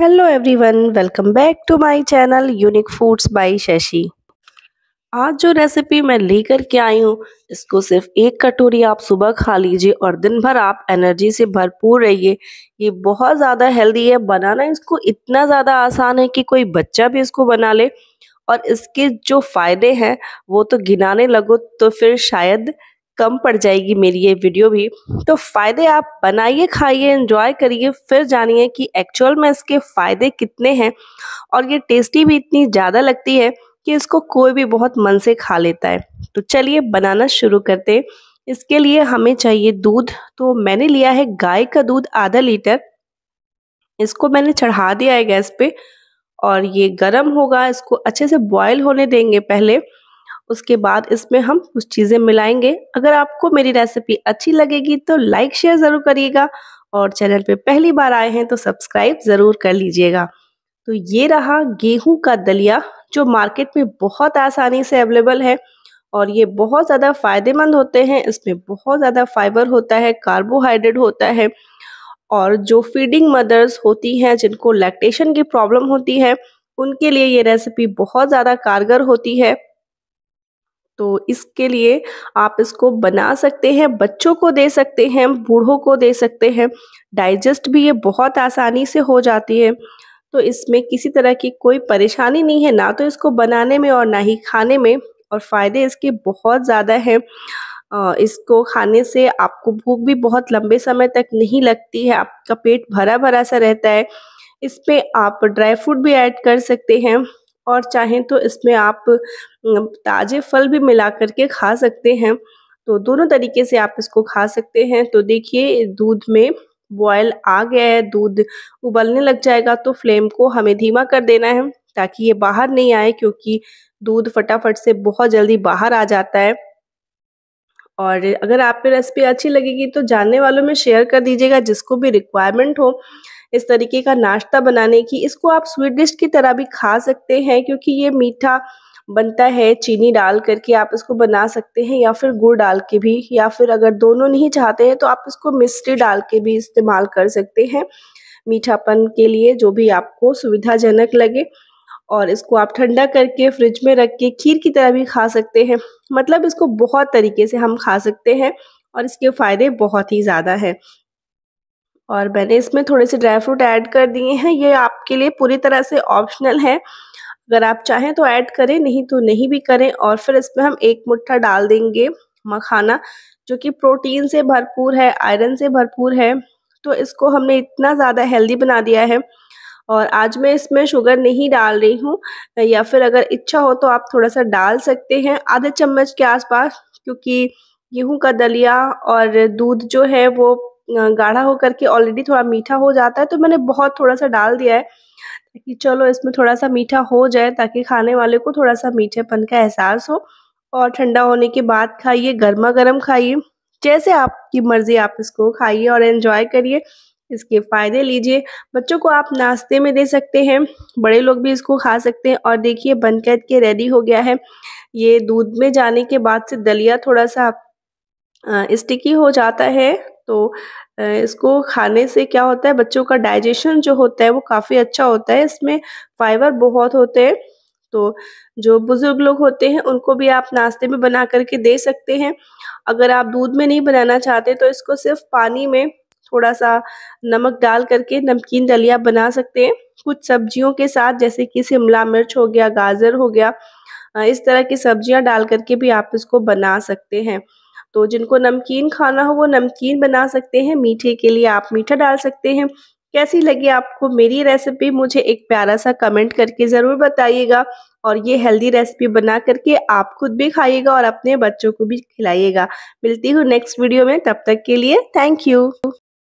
hello everyone welcome back to my channel unique foods by Shashi आज जो recipe मैं लेकर के आई हूँ इसको सिर्फ एक कटोरी आप सुबह खा लीजिए और दिन भर आप एनर्जी से भरपूर रहिए ये बहुत ज़्यादा हेल्दी है बनाना इसको इतना ज़्यादा आसान है कि कोई बच्चा भी इसको बना ले और इसके जो फ़ायदे हैं वो तो गिनाने लगो तो फिर शायद कम पड़ जाएगी मेरी ये वीडियो भी तो फ़ायदे आप बनाइए खाइए एंजॉय करिए फिर जानिए कि एक्चुअल में इसके फ़ायदे कितने हैं और ये टेस्टी भी इतनी ज़्यादा लगती है कि इसको कोई भी बहुत मन से खा लेता है तो चलिए बनाना शुरू करते हैं इसके लिए हमें चाहिए दूध तो मैंने लिया है गाय का दूध आधा लीटर इसको मैंने चढ़ा दिया है गैस पे और ये गरम होगा इसको अच्छे से बॉयल होने देंगे पहले उसके बाद इसमें हम कुछ चीज़ें मिलाएंगे अगर आपको मेरी रेसिपी अच्छी लगेगी तो लाइक शेयर ज़रूर करिएगा और चैनल पे पहली बार आए हैं तो सब्सक्राइब ज़रूर कर लीजिएगा तो ये रहा गेहूं का दलिया जो मार्केट में बहुत आसानी से अवेलेबल है और ये बहुत ज़्यादा फ़ायदेमंद होते हैं इसमें बहुत ज़्यादा फाइबर होता है कार्बोहाइड्रेट होता है और जो फीडिंग मदर्स होती हैं जिनको लैक्टेशन की प्रॉब्लम होती है उनके लिए ये रेसिपी बहुत ज़्यादा कारगर होती है तो इसके लिए आप इसको बना सकते हैं बच्चों को दे सकते हैं बूढ़ों को दे सकते हैं डाइजेस्ट भी ये बहुत आसानी से हो जाती है तो इसमें किसी तरह की कोई परेशानी नहीं है ना तो इसको बनाने में और ना ही खाने में और फ़ायदे इसके बहुत ज़्यादा हैं इसको खाने से आपको भूख भी बहुत लंबे समय तक नहीं लगती है आपका पेट भरा भरा सा रहता है इसमें आप ड्राई फ्रूट भी ऐड कर सकते हैं और चाहें तो इसमें आप ताज़े फल भी मिला करके खा सकते हैं तो दोनों तरीके से आप इसको खा सकते हैं तो देखिए दूध में बॉयल आ गया है दूध उबलने लग जाएगा तो फ्लेम को हमें धीमा कर देना है ताकि ये बाहर नहीं आए क्योंकि दूध फटाफट से बहुत जल्दी बाहर आ जाता है और अगर आपकी रेसिपी अच्छी लगेगी तो जानने वालों में शेयर कर दीजिएगा जिसको भी रिक्वायरमेंट हो इस तरीके का नाश्ता बनाने की इसको आप स्वीट डिश की तरह भी खा सकते हैं क्योंकि ये मीठा बनता है चीनी डाल करके आप इसको बना सकते हैं या फिर गुड़ डाल के भी या फिर अगर दोनों नहीं चाहते हैं तो आप इसको मिस्ट्री डाल के भी इस्तेमाल कर सकते हैं मीठापन के लिए जो भी आपको सुविधाजनक लगे और इसको आप ठंडा करके फ्रिज में रख के खीर की तरह भी खा सकते हैं मतलब इसको बहुत तरीके से हम खा सकते हैं और इसके फ़ायदे बहुत ही ज़्यादा हैं और मैंने इसमें थोड़े से ड्राई फ्रूट ऐड कर दिए हैं ये आपके लिए पूरी तरह से ऑप्शनल है अगर आप चाहें तो ऐड करें नहीं तो नहीं भी करें और फिर इसमें हम एक मुट्ठा डाल देंगे मखाना जो कि प्रोटीन से भरपूर है आयरन से भरपूर है तो इसको हमने इतना ज़्यादा हेल्दी बना दिया है और आज मैं इसमें शुगर नहीं डाल रही हूँ या फिर अगर इच्छा हो तो आप थोड़ा सा डाल सकते हैं आधे चम्मच के आसपास क्योंकि गेहूँ का दलिया और दूध जो है वो गाढ़ा हो करके ऑलरेडी थोड़ा मीठा हो जाता है तो मैंने बहुत थोड़ा सा डाल दिया है ताकि चलो इसमें थोड़ा सा मीठा हो जाए ताकि खाने वाले को थोड़ा सा मीठेपन का एहसास हो और ठंडा होने के बाद खाइए गर्मा गर्म खाइए जैसे आपकी मर्ज़ी आप इसको खाइए और एंजॉय करिए इसके फ़ायदे लीजिए बच्चों को आप नाश्ते में दे सकते हैं बड़े लोग भी इसको खा सकते हैं और देखिए बन कैद के रेडी हो गया है ये दूध में जाने के बाद से दलिया थोड़ा सा स्टिकी हो जाता है तो इसको खाने से क्या होता है बच्चों का डाइजेशन जो होता है वो काफ़ी अच्छा होता है इसमें फाइबर बहुत होते हैं तो जो बुज़ुर्ग लोग होते हैं उनको भी आप नाश्ते में बना करके दे सकते हैं अगर आप दूध में नहीं बनाना चाहते तो इसको सिर्फ पानी में थोड़ा सा नमक डाल करके नमकीन दलिया बना सकते हैं कुछ सब्जियों के साथ जैसे कि शिमला मिर्च हो गया गाजर हो गया इस तरह की सब्जियां डाल करके भी आप इसको बना सकते हैं तो जिनको नमकीन खाना हो वो नमकीन बना सकते हैं मीठे के लिए आप मीठा डाल सकते हैं कैसी लगी आपको मेरी रेसिपी मुझे एक प्यारा सा कमेंट करके ज़रूर बताइएगा और ये हेल्दी रेसिपी बना करके आप खुद भी खाइएगा और अपने बच्चों को भी खिलाइएगा मिलती हूँ नेक्स्ट वीडियो में तब तक के लिए थैंक यू